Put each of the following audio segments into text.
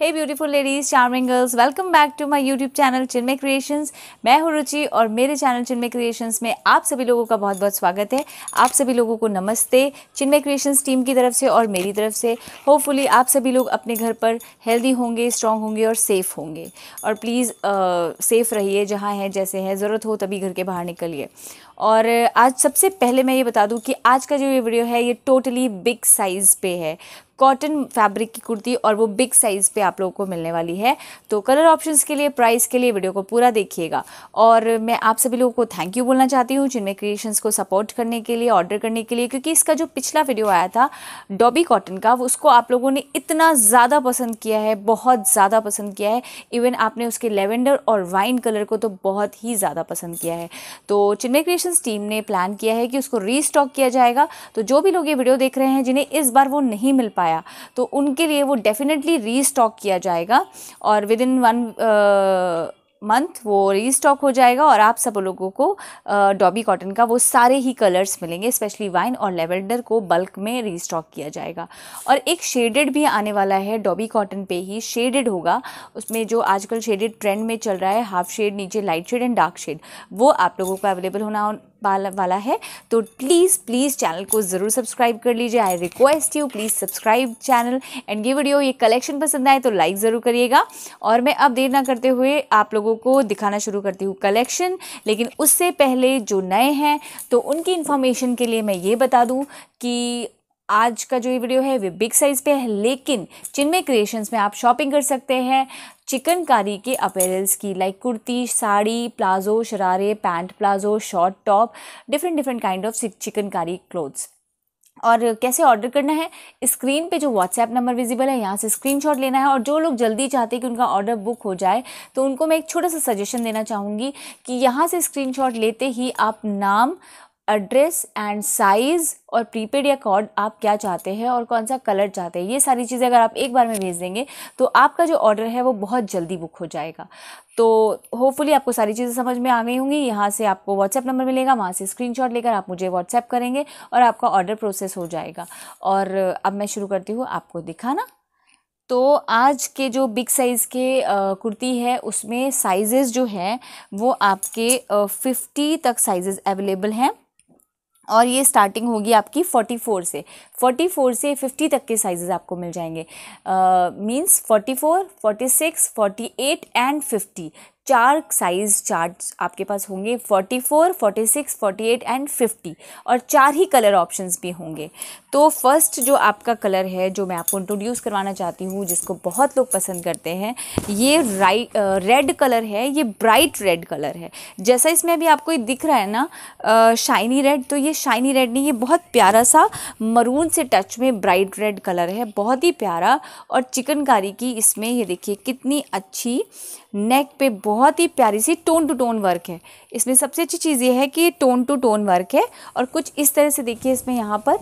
hey beautiful ladies charming girls welcome back to my YouTube channel Chinmay creations मैं हूँ रुचि और मेरे चैनल चिन्मय क्रिएशंस में आप सभी लोगों का बहुत बहुत स्वागत है आप सभी लोगों को नमस्ते चिन्मय क्रिएशंस टीम की तरफ से और मेरी तरफ से होपफुली आप सभी लोग अपने घर पर हेल्दी होंगे स्ट्रांग होंगे और सेफ़ होंगे और प्लीज़ सेफ़ रहिए जहाँ हैं जैसे हैं ज़रूरत हो तभी घर के बाहर निकलिए और आज सबसे पहले मैं ये बता दूँ कि आज का जो ये वीडियो है ये टोटली बिग साइज़ पे है कॉटन फैब्रिक की कुर्ती और वो बिग साइज़ पे आप लोगों को मिलने वाली है तो कलर ऑप्शंस के लिए प्राइस के लिए वीडियो को पूरा देखिएगा और मैं आप सभी लोगों को थैंक यू बोलना चाहती हूँ जिनमें क्रिएशंस को सपोर्ट करने के लिए ऑर्डर करने के लिए क्योंकि इसका जो पिछला वीडियो आया था डॉबी कॉटन का उसको आप लोगों ने इतना ज़्यादा पसंद किया है बहुत ज़्यादा पसंद किया है इवन आपने उसके लेवेंडर और वाइन कलर को तो बहुत ही ज़्यादा पसंद किया है तो चिन्मय क्रिएशन ऑपरेशंस टीम ने प्लान किया है कि उसको रीस्टॉक किया जाएगा तो जो भी लोग ये वीडियो देख रहे हैं जिन्हें इस बार वो नहीं मिल पाया तो उनके लिए वो डेफिनेटली रीस्टॉक किया जाएगा और विद इन वन मंथ वो रीस्टॉक हो जाएगा और आप सब लोगों को डॉबी uh, कॉटन का वो सारे ही कलर्स मिलेंगे स्पेशली वाइन और लेवेंडर को बल्क में रीस्टॉक किया जाएगा और एक शेडेड भी आने वाला है डॉबी कॉटन पे ही शेडेड होगा उसमें जो आजकल शेडेड ट्रेंड में चल रहा है हाफ शेड नीचे light shade and dark shade वो आप लोगों को अवेलेबल होना वाला वाला है तो प्लीज़ प्लीज़ चैनल को ज़रूर सब्सक्राइब कर लीजिए I request you please subscribe channel and ये वीडियो ये कलेक्शन पसंद आए तो लाइक ज़रूर करिएगा और मैं अब देर ना करते हुए आप लोगों को दिखाना शुरू करती हूँ कलेक्शन लेकिन उससे पहले जो नए हैं तो उनकी इन्फॉर्मेशन के लिए मैं ये बता दूँ कि आज का जो ये वीडियो है वे बिग साइज़ पे है लेकिन चिन्मय क्रिएशंस में आप शॉपिंग कर सकते हैं चिकनकारी के अपेरल्स की लाइक कुर्ती साड़ी प्लाजो शरारे pant palazzo short top different different kind of chikankari clothes और कैसे ऑर्डर करना है स्क्रीन पे जो व्हाट्सएप नंबर विजिबल है यहाँ से स्क्रीनशॉट लेना है और जो लोग जल्दी चाहते हैं कि उनका ऑर्डर बुक हो जाए तो उनको मैं एक छोटा सा सजेशन देना चाहूँगी कि यहाँ से स्क्रीनशॉट लेते ही आप नाम एड्रेस एंड साइज़ और प्रीपेड या कॉर्ड आप क्या चाहते हैं और कौन सा कलर चाहते हैं ये सारी चीज़ें अगर आप एक बार में भेज देंगे तो आपका जो ऑर्डर है वो बहुत जल्दी बुक हो जाएगा तो होपफुली आपको सारी चीज़ें समझ में आ गई होंगी यहाँ से आपको व्हाट्सएप नंबर मिलेगा वहाँ से स्क्रीन लेकर आप मुझे व्हाट्सएप करेंगे और आपका ऑर्डर प्रोसेस हो जाएगा और अब मैं शुरू करती हूँ आपको दिखाना तो आज के जो बिग साइज़ के कुर्ती है उसमें साइज़ेस जो हैं वो आपके फिफ्टी तक साइज़ेस अवेलेबल हैं और ये स्टार्टिंग होगी आपकी 44 से 44 से 50 तक के साइज़ आपको मिल जाएंगे मींस uh, 44, 46, 48 एंड 50 चार साइज़ चार्ट्स आपके पास होंगे 44, 46, 48 एंड 50 और चार ही कलर ऑप्शंस भी होंगे तो फर्स्ट जो आपका कलर है जो मैं आपको इंट्रोड्यूस करवाना चाहती हूँ जिसको बहुत लोग पसंद करते हैं ये राइट रेड कलर है ये ब्राइट रेड कलर है जैसा इसमें अभी आपको दिख रहा है ना शाइनी रेड तो ये शाइनी रेड नहीं ये बहुत प्यारा सा मरून से टच में ब्राइट रेड कलर है बहुत ही प्यारा और चिकनकारी की इसमें ये देखिए कितनी अच्छी नेक पे बहुत ही प्यारी सी टोन टू टोन वर्क है इसमें सबसे अच्छी चीज़ ये है कि टोन टू टोन वर्क है और कुछ इस तरह से देखिए इसमें यहाँ पर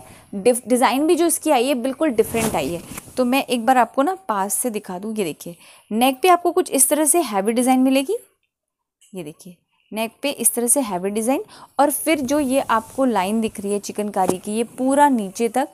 डिज़ाइन भी जो इसकी आई है बिल्कुल डिफरेंट आई है तो मैं एक बार आपको ना पास से दिखा दूँ ये देखिए नेक पे आपको कुछ इस तरह से हैवी डिज़ाइन मिलेगी ये देखिए नेक पे इस तरह से हैवी डिज़ाइन और फिर जो ये आपको लाइन दिख रही है चिकनकारी की ये पूरा नीचे तक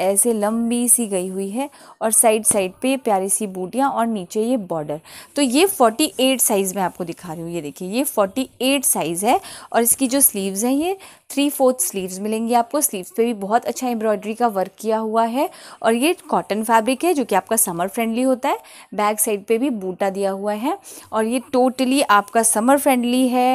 ऐसे लंबी सी गई हुई है और साइड साइड पे प्यारी सी बूटियाँ और नीचे ये बॉर्डर तो ये 48 साइज़ में आपको दिखा रही हूँ ये देखिए ये 48 साइज़ है और इसकी जो स्लीव्स हैं ये थ्री फोर्थ स्लीव्स मिलेंगी आपको स्लीव्स पे भी बहुत अच्छा एम्ब्रॉयडरी का वर्क किया हुआ है और ये कॉटन फैब्रिक है जो कि आपका समर फ्रेंडली होता है बैक साइड पे भी बूटा दिया हुआ है और ये टोटली आपका समर फ्रेंडली है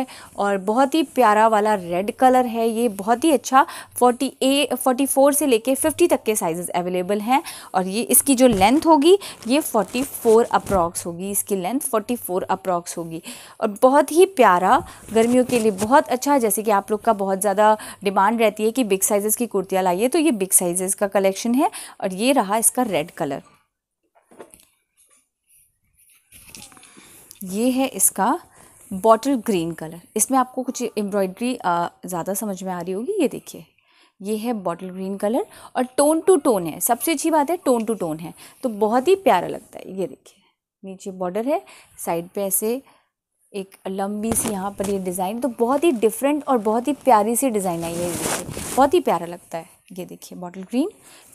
और बहुत ही प्यारा वाला रेड कलर है ये बहुत ही अच्छा फोर्टी ए फोर्टी फोर से लेके फिफ्टी तक के साइज़ अवेलेबल हैं और ये इसकी जो लेंथ होगी ये फोर्टी फोर अप्रॉक्स होगी इसकी लेंथ फोर्टी फोर अप्रॉक्स होगी और बहुत ही प्यारा गर्मियों के लिए बहुत अच्छा जैसे कि आप लोग का बहुत ज़्यादा ज़्यादा डिमांड रहती है कि बिग साइज़ की कुर्तियाँ लाइए तो ये बिग साइज़ का कलेक्शन है और ये रहा इसका रेड कलर ये है इसका बॉटल ग्रीन कलर इसमें आपको कुछ एम्ब्रॉयड्री ज़्यादा समझ में आ रही होगी ये देखिए ये है बॉटल ग्रीन कलर और टोन टू टोन है सबसे अच्छी बात है टोन टू टोन है तो बहुत ही प्यारा लगता है ये देखिए नीचे बॉर्डर है साइड पे ऐसे एक लंबी सी यहाँ पर ये डिज़ाइन तो बहुत ही डिफरेंट और बहुत ही प्यारी सी डिज़ाइन आई है ये देखिए बहुत ही प्यारा लगता है ये देखिए बॉटल ग्रीन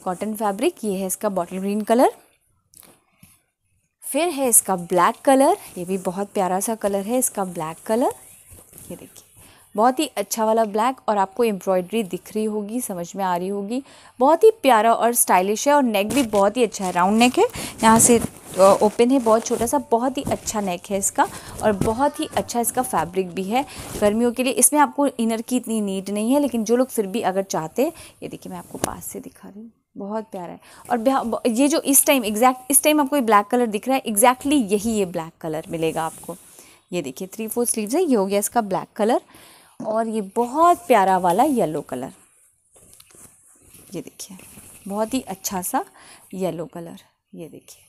कॉटन फैब्रिक ये है इसका बॉटल ग्रीन कलर फिर है इसका ब्लैक कलर ये भी बहुत प्यारा सा कलर है इसका ब्लैक कलर ये देखिए बहुत ही अच्छा वाला ब्लैक और आपको एम्ब्रॉयडरी दिख रही होगी समझ में आ रही होगी बहुत ही प्यारा और स्टाइलिश है और नेक भी बहुत ही अच्छा है राउंड नेक है यहाँ से ओपन है बहुत छोटा सा बहुत ही अच्छा नेक है इसका और बहुत ही अच्छा इसका फैब्रिक भी है गर्मियों के लिए इसमें आपको इनर की इतनी नीड नहीं है लेकिन जो लोग फिर भी अगर चाहते ये देखिए मैं आपको पास से दिखा रही हूँ बहुत प्यारा है और ये जो इस टाइम एग्जैक्ट इस टाइम आपको ये ब्लैक कलर दिख रहा है एग्जैक्टली यही ये ब्लैक कलर मिलेगा आपको ये देखिए थ्री फोर स्लीव्स है ये हो गया इसका ब्लैक कलर और ये बहुत प्यारा वाला येलो कलर ये देखिए बहुत ही अच्छा सा येलो कलर ये देखिए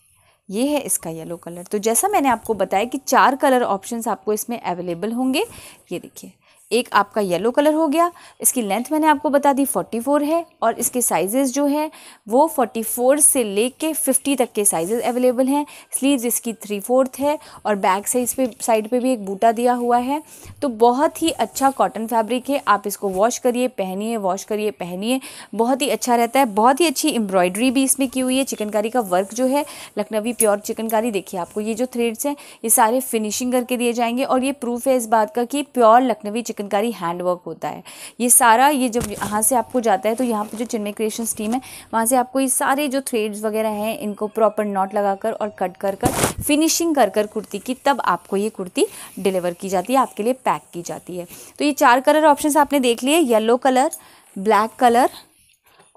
ये है इसका येलो कलर तो जैसा मैंने आपको बताया कि चार कलर ऑप्शंस आपको इसमें अवेलेबल होंगे ये देखिए एक आपका येलो कलर हो गया इसकी लेंथ मैंने आपको बता दी 44 है और इसके साइजेस जो हैं वो 44 से ले कर फिफ्टी तक के साइजेस अवेलेबल हैं स्लीव्स इसकी थ्री फोर्थ है और बैक साइज पे साइड पे भी एक बूटा दिया हुआ है तो बहुत ही अच्छा कॉटन फैब्रिक है आप इसको वॉश करिए पहनिए वॉश करिए पहनिए बहुत ही अच्छा रहता है बहुत ही अच्छी एम्ब्रॉयडरी भी इसमें की हुई है चिकनकारी का वर्क जो है लखनवी प्योर चिकनकारी देखिए आपको ये जो थ्रेड्स हैं ये सारे फिनिशिंग करके दिए जाएंगे और ये प्रूफ है इस बात का कि प्योर लखनवी चिकन चिकनकारी हैंडवर्क होता है ये सारा ये जब यहाँ से आपको जाता है तो यहाँ पर जो चिन्मय क्रिएशन टीम है वहाँ से आपको ये सारे जो थ्रेड्स वगैरह हैं इनको प्रॉपर नॉट लगाकर और कट कर कर फिनिशिंग कर कर कुर्ती की तब आपको ये कुर्ती डिलीवर की जाती है आपके लिए पैक की जाती है तो ये चार कलर ऑप्शन आपने देख लिए येलो कलर ब्लैक कलर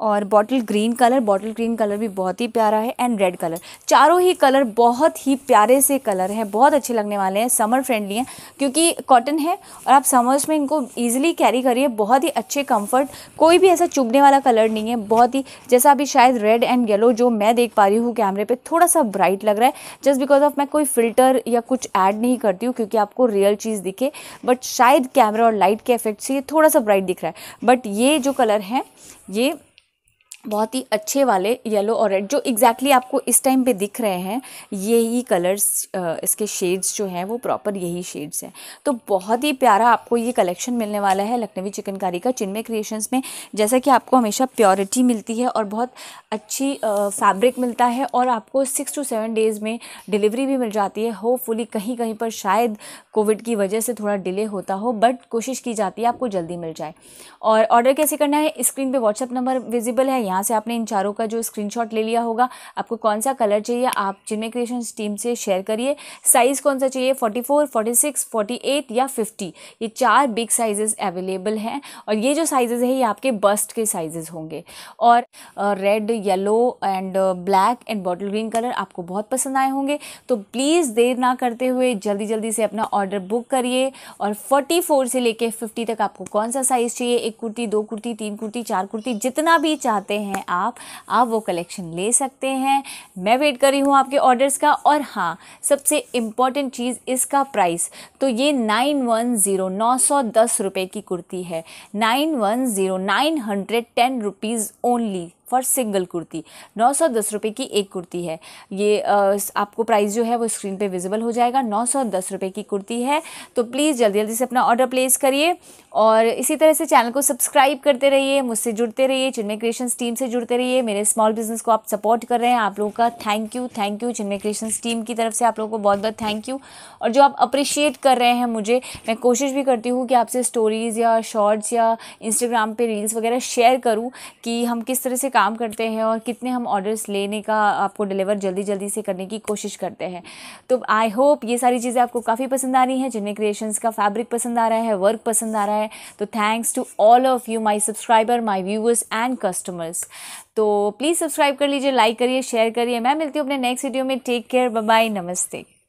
और bottle green colour bottle green colour भी बहुत ही प्यारा है एंड रेड कलर चारों ही कलर बहुत ही प्यारे से कलर हैं बहुत अच्छे लगने वाले हैं समर फ्रेंडली हैं क्योंकि कॉटन है और आप समर्स में इनको ईजिली कैरी करिए बहुत ही अच्छे कंफर्ट कोई भी ऐसा चुभने वाला कलर नहीं है बहुत ही जैसा अभी शायद रेड एंड येलो जो मैं देख पा रही हूँ कैमरे पर थोड़ा सा ब्राइट लग रहा है जस्ट बिकॉज ऑफ मैं कोई फ़िल्टर या कुछ ऐड नहीं करती हूँ क्योंकि आपको रियल चीज़ दिखे बट शायद कैमरा और लाइट के इफेक्ट से ये थोड़ा सा ब्राइट दिख रहा है बट ये जो कलर है ये बहुत ही अच्छे वाले येलो और रेड जो एग्जैक्टली exactly आपको इस टाइम पे दिख रहे हैं यही कलर्स इसके शेड्स जो हैं वो प्रॉपर यही शेड्स हैं तो बहुत ही प्यारा आपको ये कलेक्शन मिलने वाला है लखनवी चिकनकारी का चिनमे क्रिएशंस में जैसा कि आपको हमेशा प्योरिटी मिलती है और बहुत अच्छी फैब्रिक मिलता है और आपको सिक्स टू सेवन डेज़ में डिलीवरी भी मिल जाती है होपफुली कहीं कहीं पर शायद कोविड की वजह से थोड़ा डिले होता हो बट कोशिश की जाती है आपको जल्दी मिल जाए और ऑर्डर कैसे करना है स्क्रीन पर व्हाट्सअप नंबर विजिबल है यहाँ से आपने इन चारों का जो स्क्रीनशॉट ले लिया होगा आपको कौन सा कलर चाहिए आप जिनमें क्रिएशन टीम से शेयर करिए साइज़ कौन सा चाहिए 44, 46, 48 या 50 ये चार बिग साइजेस अवेलेबल हैं और ये जो साइजेस है ये आपके बस्ट के साइजेस होंगे और red yellow and black and bottle green colour आपको बहुत पसंद आए होंगे तो प्लीज़ देर ना करते हुए जल्दी जल्दी से अपना ऑर्डर बुक करिए और फोर्टी से लेके फिफ्टी तक आपको कौन सा साइज़ चाहिए एक कुर्ती दो कुर्ती तीन कुर्ती चार कुर्ती जितना भी चाहते हैं आप आप वो कलेक्शन ले सकते हैं मैं वेट कर रही हूँ आपके ऑर्डर्स का और हाँ सबसे इम्पॉर्टेंट चीज़ इसका प्राइस तो ये नाइन वन ज़ीरो नौ सौ दस रुपये की कुर्ती है nine one zero nine hundred ten rupees only for single kurti नौ सौ दस रुपये की एक कुर्ती है ये आपको प्राइस जो है वो स्क्रीन पे विजिबल हो जाएगा नौ सौ दस रुपये की कुर्ती है तो प्लीज़ जल्दी जल्दी से अपना ऑर्डर प्लेस करिए और इसी तरह से चैनल को सब्सक्राइब करते रहिए मुझसे जुड़ते रहिए चिन्मय क्रिएशंस टीम से जुड़ते रहिए मेरे स्मॉल बिजनेस को आप सपोर्ट कर रहे हैं आप लोगों का thank you thank you Chinmay creations team की तरफ से आप लोगों को बहुत बहुत थैंक यू और जो आप अप्रिशिएट कर रहे हैं मुझे मैं कोशिश भी करती हूँ कि आपसे स्टोरीज़ या शॉर्ट्स या इंस्टाग्राम पर रील्स वगैरह शेयर करूँ कि हम किस तरह से काम करते हैं और कितने हम ऑर्डर्स लेने का आपको डिलीवर जल्दी जल्दी से करने की कोशिश करते हैं तो आई होप ये सारी चीज़ें आपको काफ़ी पसंद आ रही हैं जिनमें क्रिएशंस का फैब्रिक पसंद आ रहा है वर्क पसंद आ रहा है तो thanks to all of you my subscriber my viewers and customers तो प्लीज़ सब्सक्राइब कर लीजिए लाइक करिए शेयर करिए मैं मिलती हूँ अपने नेक्स्ट वीडियो में टेक केयर बाय नमस्ते